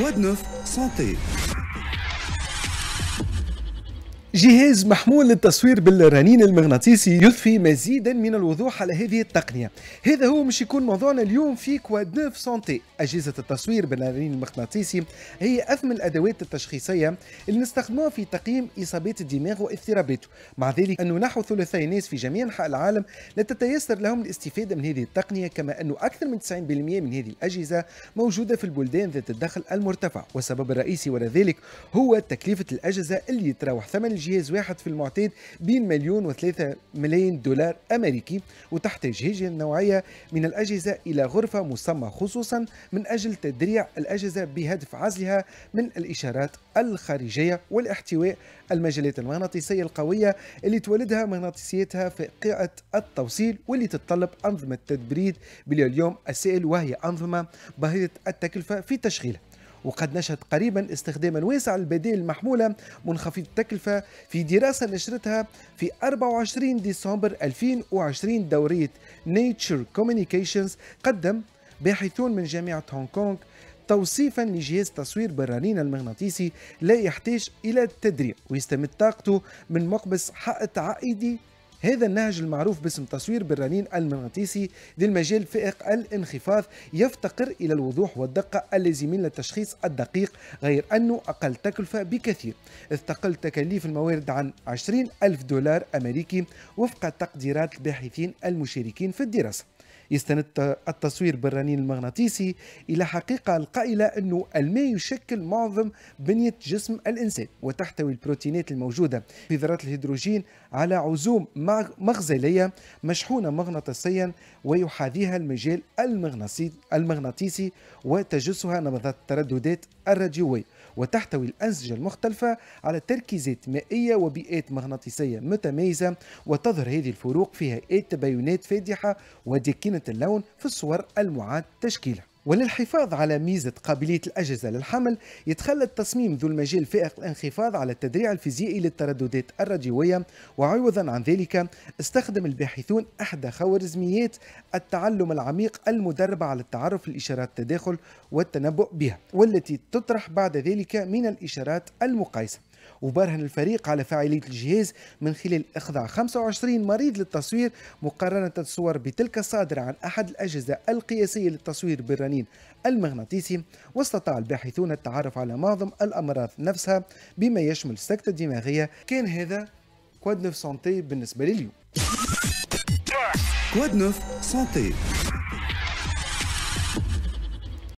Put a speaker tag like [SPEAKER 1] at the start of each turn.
[SPEAKER 1] Voix santé جهاز محمول للتصوير بالرنين المغناطيسي يضفي مزيدا من الوضوح على هذه التقنية هذا هو مش يكون موضوعنا اليوم في كواد نوف سانتي أجهزة التصوير بالرنين المغناطيسي هي أثمن الأدوات التشخيصية اللي نستخدموها في تقييم إصابات الدماغ واضطراباته مع ذلك أنه نحو ثلثي الناس في جميع أنحاء العالم لا تتيسر لهم الاستفادة من هذه التقنية كما أنه أكثر من 90% من هذه الأجهزة موجودة في البلدان ذات الدخل المرتفع والسبب الرئيسي وراء ذلك هو تكلفة الأجهزة اللي يتراوح ثمن جهاز واحد في المعتاد بين مليون وثلاثة ملايين دولار أمريكي وتحتاج هذه النوعية من الأجهزة إلى غرفة مسمى خصوصا من أجل تدريع الأجهزة بهدف عزلها من الإشارات الخارجية والاحتواء المجالات المغناطيسية القوية اللي تولدها مغناطيسيتها في قيعة التوصيل واللي تتطلب أنظمة تبريد باليوم السائل وهي أنظمة باهظة التكلفة في تشغيلها وقد نشهد قريبا استخداما واسع للبدائل المحمولة منخفض التكلفة في دراسة نشرتها في 24 ديسمبر 2020 دورية نيتشر كوميونيكيشنز قدم باحثون من جامعة هونغ كونغ توصيفا لجهاز تصوير برانين المغناطيسي لا يحتاج إلى التدريب ويستمد طاقته من مقبس حائط عائدي هذا النهج المعروف باسم تصوير بالرنين المغناطيسي للمجال فائق الانخفاض يفتقر إلى الوضوح والدقة اللازمين للتشخيص الدقيق غير أنه أقل تكلفة بكثير إذ تقل تكاليف الموارد عن 20 ألف دولار أمريكي وفق تقديرات الباحثين المشاركين في الدراسة يستند التصوير بالرنين المغناطيسي إلى حقيقة القائلة أن الماء يشكل معظم بنية جسم الإنسان وتحتوي البروتينات الموجودة في ذرات الهيدروجين على عزوم مغزلية مشحونة مغناطيسيا ويحاذيها المجال المغناطيسي وتجسها نبضات الترددات الراديوية وتحتوي الأنسجة المختلفة على تركيزات مائية وبيئات مغناطيسية متميزة وتظهر هذه الفروق في هيئات إيه تباينات فادحة وداكنة مكانة اللون في الصور المعاد تشكيلها وللحفاظ على ميزة قابلية الأجهزة للحمل يتخلى التصميم ذو المجال فائق الانخفاض على التدريع الفيزيائي للترددات الراديوية وعوضا عن ذلك استخدم الباحثون أحدى خوارزميات التعلم العميق المدربة على التعرف لإشارات التداخل والتنبؤ بها والتي تطرح بعد ذلك من الإشارات المقايسة وبرهن الفريق على فاعلية الجهاز من خلال إخضاع 25 مريض للتصوير مقارنة الصور بتلك الصادرة عن أحد الأجهزة القياسية للتصوير بالرنين المغناطيسي واستطاع الباحثون التعرف على معظم الأمراض نفسها بما يشمل السكتة الدماغية كان هذا كواد نوف سونتي بالنسبة لليوم كواد نوف سونتي